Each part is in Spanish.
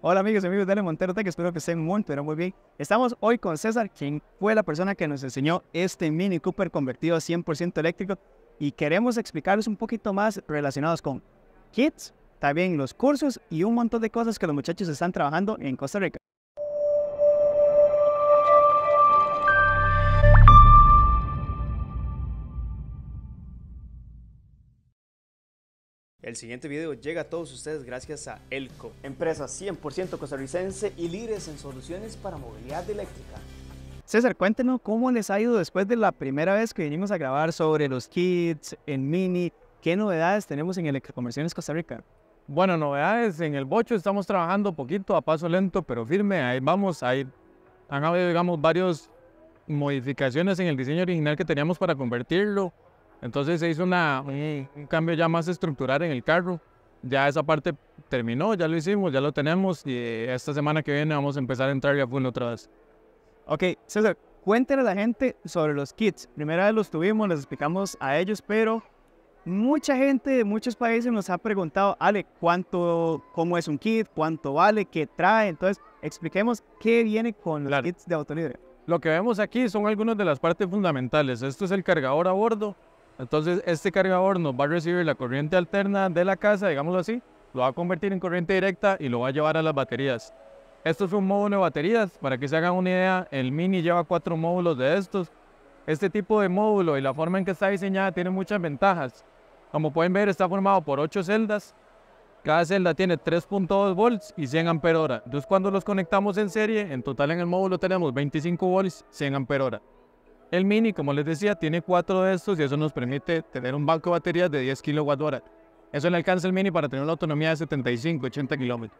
Hola amigos y amigos de Montero Tech, espero que estén muy, pero muy bien. Estamos hoy con César, quien fue la persona que nos enseñó este Mini Cooper convertido a 100% eléctrico y queremos explicarles un poquito más relacionados con kits, también los cursos y un montón de cosas que los muchachos están trabajando en Costa Rica. El siguiente video llega a todos ustedes gracias a Elco, empresa 100% costarricense y líderes en soluciones para movilidad eléctrica. César, cuéntenos cómo les ha ido después de la primera vez que vinimos a grabar sobre los kits en Mini. ¿Qué novedades tenemos en Electrocomerciones Costa Rica? Bueno, novedades en el Bocho. Estamos trabajando poquito, a paso lento, pero firme. Ahí vamos. Ahí han habido, digamos, varias modificaciones en el diseño original que teníamos para convertirlo entonces se hizo una, un cambio ya más estructural en el carro. Ya esa parte terminó, ya lo hicimos, ya lo tenemos y eh, esta semana que viene vamos a empezar a entrar a full otra vez. Ok, César, cuéntale a la gente sobre los kits. Primera vez los tuvimos, les explicamos a ellos, pero mucha gente de muchos países nos ha preguntado, Ale, ¿cuánto, cómo es un kit? ¿Cuánto vale? ¿Qué trae? Entonces, expliquemos qué viene con los kits de Autolibre. Lo que vemos aquí son algunas de las partes fundamentales. Esto es el cargador a bordo, entonces, este cargador nos va a recibir la corriente alterna de la casa, digámoslo así, lo va a convertir en corriente directa y lo va a llevar a las baterías. Esto es un módulo de baterías, para que se hagan una idea, el Mini lleva cuatro módulos de estos. Este tipo de módulo y la forma en que está diseñada tiene muchas ventajas. Como pueden ver, está formado por ocho celdas. Cada celda tiene 3.2 volts y 100 amperes hora. Entonces, cuando los conectamos en serie, en total en el módulo tenemos 25 volts, 100 amperes hora. El Mini, como les decía, tiene cuatro de estos y eso nos permite tener un banco de baterías de 10 kWh. Eso le alcanza el Mini para tener una autonomía de 75, 80 kilómetros.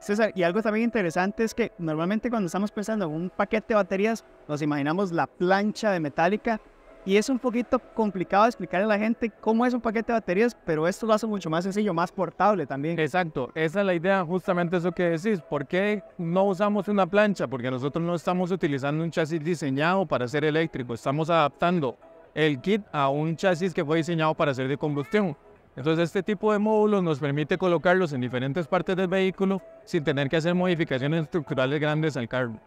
César, y algo también interesante es que normalmente cuando estamos pensando en un paquete de baterías, nos imaginamos la plancha de metálica y es un poquito complicado explicarle a la gente cómo es un paquete de baterías, pero esto lo hace mucho más sencillo, más portable también. Exacto, esa es la idea, justamente eso que decís. ¿Por qué no usamos una plancha? Porque nosotros no estamos utilizando un chasis diseñado para ser eléctrico, estamos adaptando el kit a un chasis que fue diseñado para ser de combustión. Entonces este tipo de módulos nos permite colocarlos en diferentes partes del vehículo sin tener que hacer modificaciones estructurales grandes al carro.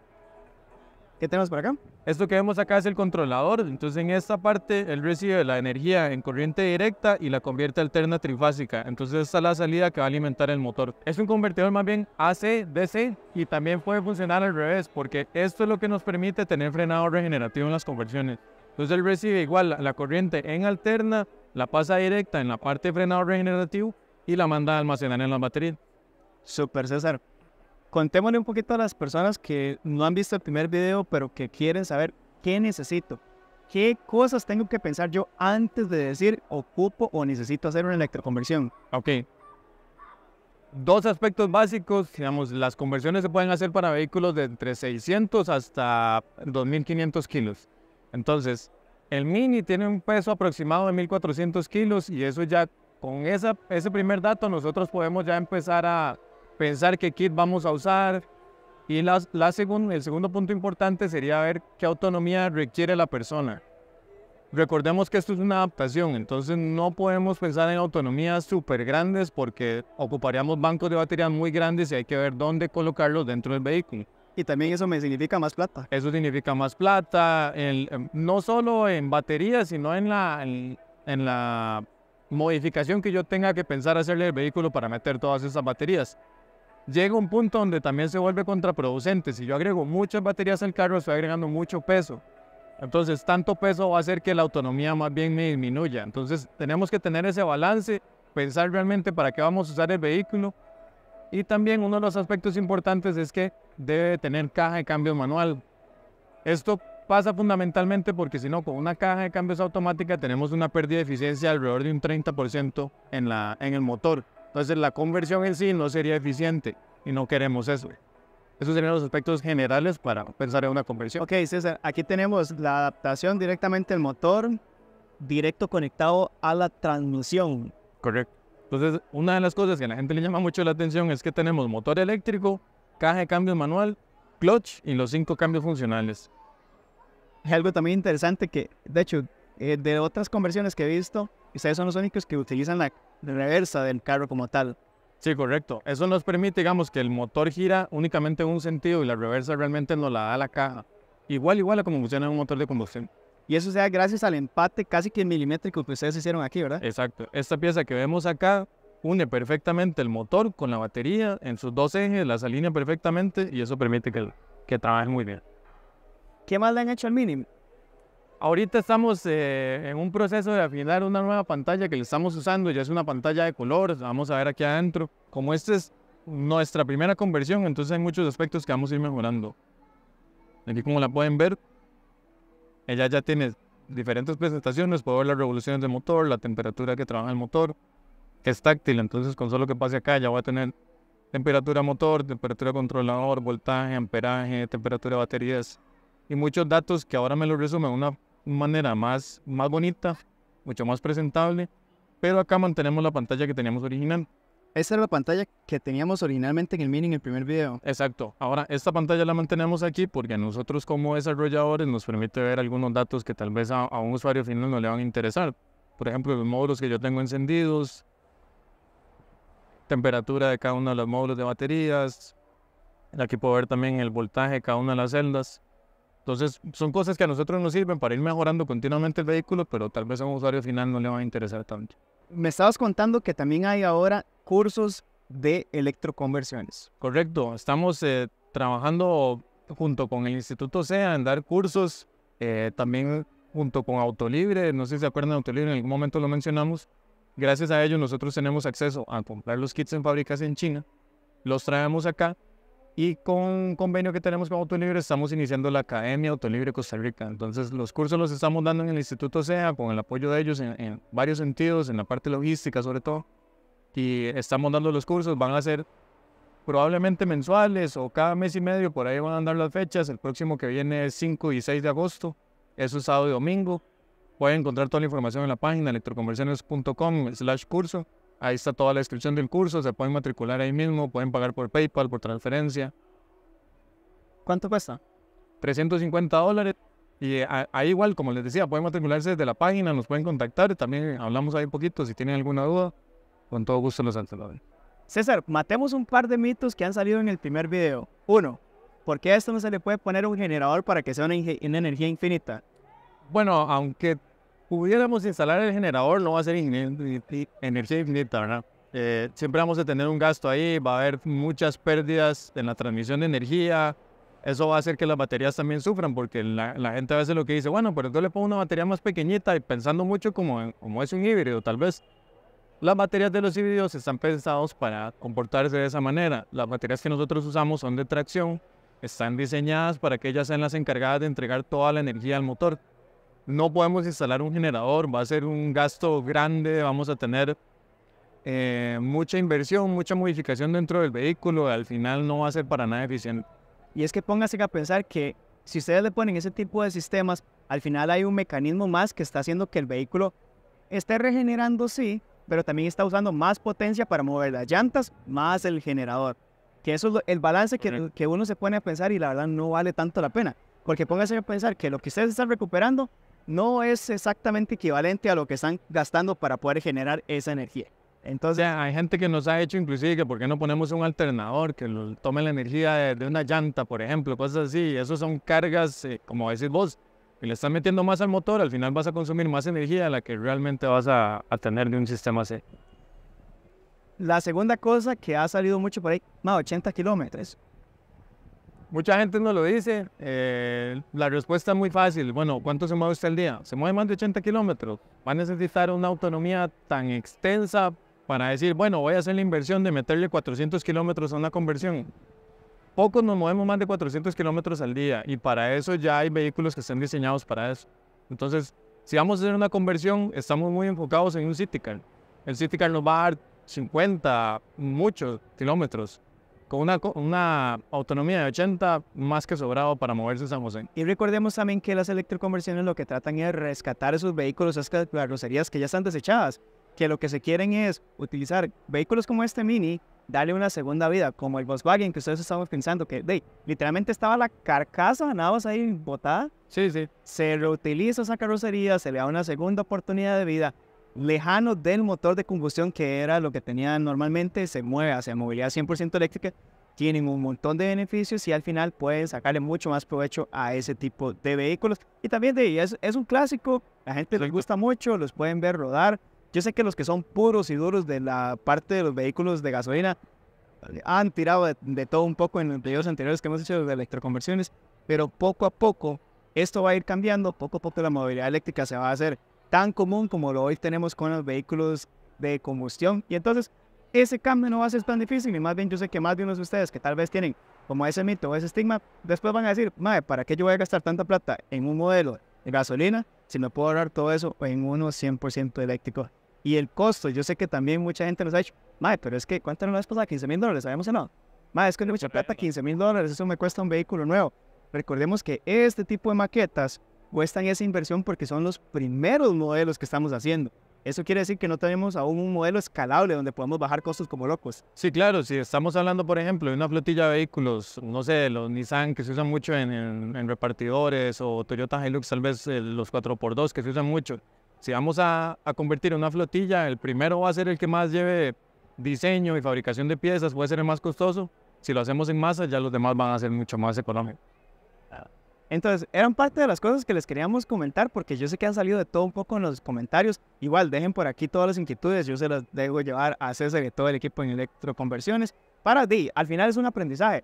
¿Qué tenemos por acá? Esto que vemos acá es el controlador, entonces en esta parte él recibe la energía en corriente directa y la convierte alterna trifásica, entonces esta es la salida que va a alimentar el motor. Es un convertidor más bien AC-DC y también puede funcionar al revés porque esto es lo que nos permite tener frenado regenerativo en las conversiones. Entonces él recibe igual la corriente en alterna, la pasa directa en la parte de frenado regenerativo y la manda a almacenar en la batería. Super César, contémosle un poquito a las personas que no han visto el primer video, pero que quieren saber qué necesito, qué cosas tengo que pensar yo antes de decir ocupo o necesito hacer una electroconversión. Ok. Dos aspectos básicos, digamos, las conversiones se pueden hacer para vehículos de entre 600 hasta 2500 kilos. Entonces, el Mini tiene un peso aproximado de 1400 kilos y eso ya, con ese primer dato, nosotros podemos ya empezar a, pensar qué kit vamos a usar. Y la, el segundo punto importante sería ver qué autonomía requiere la persona. Recordemos que esto es una adaptación, entonces no podemos pensar en autonomías súper grandes porque ocuparíamos bancos de baterías muy grandes y hay que ver dónde colocarlos dentro del vehículo. Y también eso me significa más plata. Eso significa más plata, em, no solo en baterías, sino en la, en la modificación que yo tenga que pensar hacerle al vehículo para meter todas esas baterías llega un punto donde también se vuelve contraproducente. Si yo agrego muchas baterías al carro, estoy agregando mucho peso. Entonces, tanto peso va a hacer que la autonomía más bien me disminuya. Entonces, tenemos que tener ese balance, pensar realmente para qué vamos a usar el vehículo. Y también uno de los aspectos importantes es que debe tener caja de cambios manual. Esto pasa fundamentalmente porque si no, con una caja de cambios automática tenemos una pérdida de eficiencia alrededor de un 30% en, la, en el motor. Entonces la conversión en sí no sería eficiente y no queremos eso. Esos serían los aspectos generales para pensar en una conversión. Ok, César, aquí tenemos la adaptación directamente al motor, directo conectado a la transmisión. Correcto. Entonces, una de las cosas que a la gente le llama mucho la atención es que tenemos motor eléctrico, caja de cambios manual, clutch y los cinco cambios funcionales. Es algo también interesante que, de hecho, eh, de otras conversiones que he visto, ustedes son los únicos que utilizan la reversa del carro como tal. Sí, correcto. Eso nos permite, digamos, que el motor gira únicamente en un sentido y la reversa realmente nos la da la caja. Igual, igual a como funciona un motor de combustión. Y eso sea gracias al empate casi que milimétrico que ustedes hicieron aquí, ¿verdad? Exacto. Esta pieza que vemos acá une perfectamente el motor con la batería en sus dos ejes, las alinea perfectamente y eso permite que, que trabaje muy bien. ¿Qué más le han hecho al Mini? Ahorita estamos eh, en un proceso de afinar una nueva pantalla que le estamos usando, ya es una pantalla de color, vamos a ver aquí adentro. Como esta es nuestra primera conversión, entonces hay muchos aspectos que vamos a ir mejorando. Aquí como la pueden ver, ella ya tiene diferentes presentaciones, puedo ver las revoluciones del motor, la temperatura que trabaja el motor. Es táctil, entonces con solo que pase acá ya voy a tener temperatura motor, temperatura controlador, voltaje, amperaje, temperatura de baterías y muchos datos que ahora me los resume una manera más, más bonita, mucho más presentable, pero acá mantenemos la pantalla que teníamos original. Esa era la pantalla que teníamos originalmente en el mini en el primer video. Exacto. Ahora, esta pantalla la mantenemos aquí porque a nosotros como desarrolladores nos permite ver algunos datos que tal vez a, un usuario final no le van a interesar. Por ejemplo, los módulos que yo tengo encendidos, temperatura de cada uno de los módulos de baterías. Aquí puedo ver también el voltaje de cada una de las celdas. Entonces, son cosas que a nosotros nos sirven para ir mejorando continuamente el vehículo, pero tal vez a un usuario final no le va a interesar tanto. Me estabas contando que también hay ahora cursos de electroconversiones. Correcto, estamos eh, trabajando junto con el Instituto SEA en dar cursos, eh, también junto con Autolibre, no sé si se acuerdan de Autolibre, en algún momento lo mencionamos. Gracias a ellos nosotros tenemos acceso a comprar los kits en fábricas en China, los traemos acá y con un convenio que tenemos con Autolibre, estamos iniciando la Academia Autolibre Costa Rica. Entonces, los cursos los estamos dando en el Instituto SEA, con el apoyo de ellos en, varios sentidos, en la parte logística sobre todo. Y estamos dando los cursos, van a ser probablemente mensuales o cada mes y medio, por ahí van a andar las fechas. El próximo que viene es 5 y 6 de agosto, eso es sábado y domingo. Pueden encontrar toda la información en la página electroconversiones.com slash curso. Ahí está toda la descripción del curso, se pueden matricular ahí mismo, pueden pagar por PayPal, por transferencia. ¿Cuánto cuesta? 350 dólares. Y ah, ahí igual, como les decía, pueden matricularse desde la página, nos pueden contactar, también hablamos ahí un poquito, si tienen alguna duda, con todo gusto los vez. César, matemos un par de mitos que han salido en el primer video. Uno, ¿por qué a esto no se le puede poner un generador para que sea una energía infinita? Bueno, aunque pudiéramos instalar el generador, no va a ser energía infinita, ¿verdad? Eh, siempre vamos a tener un gasto ahí, va a haber muchas pérdidas en la transmisión de energía. Eso va a hacer que las baterías también sufran, porque la, gente a veces lo que dice, bueno, pero yo le pongo una batería más pequeñita y pensando mucho como, como es un híbrido, tal vez las baterías de los híbridos están pensados para comportarse de esa manera. Las baterías que nosotros usamos son de tracción, están diseñadas para que ellas sean las encargadas de entregar toda la energía al motor no podemos instalar un generador, va a ser un gasto grande, vamos a tener eh, mucha inversión, mucha modificación dentro del vehículo, al final no va a ser para nada eficiente. Y es que póngase a pensar que si ustedes le ponen ese tipo de sistemas, al final hay un mecanismo más que está haciendo que el vehículo esté regenerando, sí, pero también está usando más potencia para mover las llantas, más el generador. Que eso es el balance que, que uno se pone a pensar y la verdad no vale tanto la pena. Porque póngase a pensar que lo que ustedes están recuperando no es exactamente equivalente a lo que están gastando para poder generar esa energía. Entonces, hay gente que nos ha hecho inclusive que por qué no ponemos un alternador que tome la energía de, una llanta, por ejemplo, cosas así. Esas son cargas, eh, como decís vos, y le están metiendo más al motor, al final vas a consumir más energía de la que realmente vas a, tener de un sistema así. La segunda cosa que ha salido mucho por ahí, más 80 kilómetros. Mucha gente no lo dice. Eh, la respuesta es muy fácil. Bueno, ¿cuánto se mueve usted al día? Se mueve más de 80 kilómetros. Va a necesitar una autonomía tan extensa para decir, bueno, voy a hacer la inversión de meterle 400 kilómetros a una conversión. Pocos nos movemos más de 400 kilómetros al día y para eso ya hay vehículos que están diseñados para eso. Entonces, si vamos a hacer una conversión, estamos muy enfocados en un City El CityCar nos va a dar 50, muchos kilómetros con una, autonomía de 80 más que sobrado para moverse en San José. Y recordemos también que las electroconversiones lo que tratan es rescatar esos vehículos, esas carrocerías que ya están desechadas, que lo que se quieren es utilizar vehículos como este Mini, darle una segunda vida, como el Volkswagen que ustedes estaban pensando, que literalmente estaba la carcasa, nada más ahí botada. Sí, sí. Se reutiliza esa carrocería, se le da una segunda oportunidad de vida lejano del motor de combustión que era lo que tenían normalmente, se mueve hacia movilidad 100% eléctrica, tienen un montón de beneficios y al final pueden sacarle mucho más provecho a ese tipo de vehículos. Y también es, un clásico, la gente les gusta mucho, los pueden ver rodar. Yo sé que los que son puros y duros de la parte de los vehículos de gasolina han tirado de, todo un poco en los videos anteriores que hemos hecho de electroconversiones, pero poco a poco esto va a ir cambiando, poco a poco la movilidad eléctrica se va a hacer tan común como lo hoy tenemos con los vehículos de combustión. Y entonces, ese cambio no va a ser tan difícil. Y más bien, yo sé que más de unos de ustedes que tal vez tienen como ese mito o ese estigma, después van a decir, madre, ¿para qué yo voy a gastar tanta plata en un modelo de gasolina si no puedo ahorrar todo eso en uno 100% eléctrico? Y el costo, yo sé que también mucha gente nos ha dicho, madre, pero es que ¿cuánto nos va a 15 mil dólares, habíamos no Madre, es que no mucha plata, 15 mil dólares, eso me cuesta un vehículo nuevo. Recordemos que este tipo de maquetas en esa inversión porque son los primeros modelos que estamos haciendo. Eso quiere decir que no tenemos aún un modelo escalable donde podamos bajar costos como locos. Sí, claro, si estamos hablando, por ejemplo, de una flotilla de vehículos, no sé, los Nissan que se usan mucho en, repartidores o Toyota Hilux, tal vez eh, los 4x2 que se usan mucho. Si vamos a, a convertir en una flotilla, el primero va a ser el que más lleve diseño y fabricación de piezas, puede ser el más costoso. Si lo hacemos en masa, ya los demás van a ser mucho más económicos. Entonces, eran parte de las cosas que les queríamos comentar porque yo sé que han salido de todo un poco en los comentarios. Igual, dejen por aquí todas las inquietudes, yo se las debo llevar a César y todo el equipo en Electroconversiones. Para ti, al final es un aprendizaje.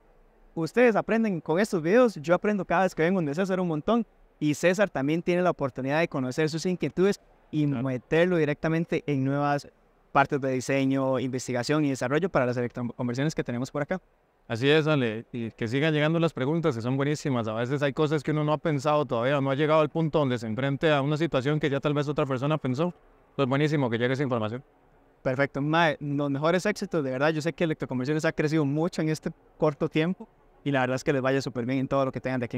Ustedes aprenden con estos videos, yo aprendo cada vez que vengo de César un montón y César también tiene la oportunidad de conocer sus inquietudes y meterlo directamente en nuevas partes de diseño, investigación y desarrollo para las electroconversiones que tenemos por acá. Así es, Ale, y que sigan llegando las preguntas, que son buenísimas. A veces hay cosas que uno no ha pensado todavía, no ha llegado al punto donde se enfrente a una situación que ya tal vez otra persona pensó. Pues buenísimo que llegue esa información. Perfecto, Mae, los mejores éxitos, de verdad, yo sé que Electroconversiones ha crecido mucho en este corto tiempo y la verdad es que les vaya súper bien en todo lo que tengan de aquí.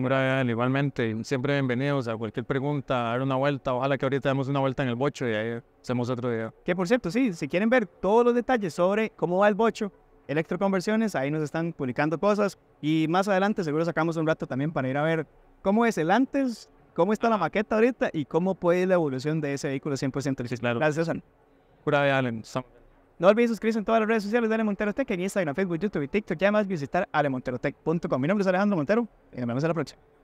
igualmente, siempre bienvenidos a cualquier pregunta, a dar una vuelta. Ojalá que ahorita demos una vuelta en el bocho y ahí hacemos otro video. Que por cierto, sí, si quieren ver todos los detalles sobre cómo va el bocho, Electroconversiones, ahí nos están publicando cosas y más adelante seguro sacamos un rato también para ir a ver cómo es el antes, cómo está la maqueta ahorita y cómo puede ir la evolución de ese vehículo 100% Claro. Gracias, Susan. Pura de Allen. No olviden suscribirse en todas las redes sociales de Ale Montero Tech, en Instagram, Facebook, YouTube y TikTok. Y además visitar alemonterotech.com. Mi nombre es Alejandro Montero y nos vemos en la próxima.